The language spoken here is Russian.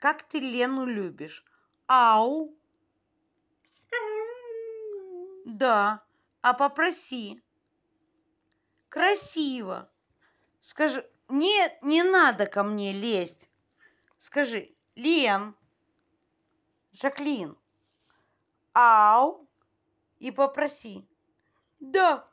Как ты Лену любишь? Ау. Да, а попроси. Красиво. Скажи, не не надо ко мне лезть. Скажи, Лен, Жаклин, ау, и попроси. Да,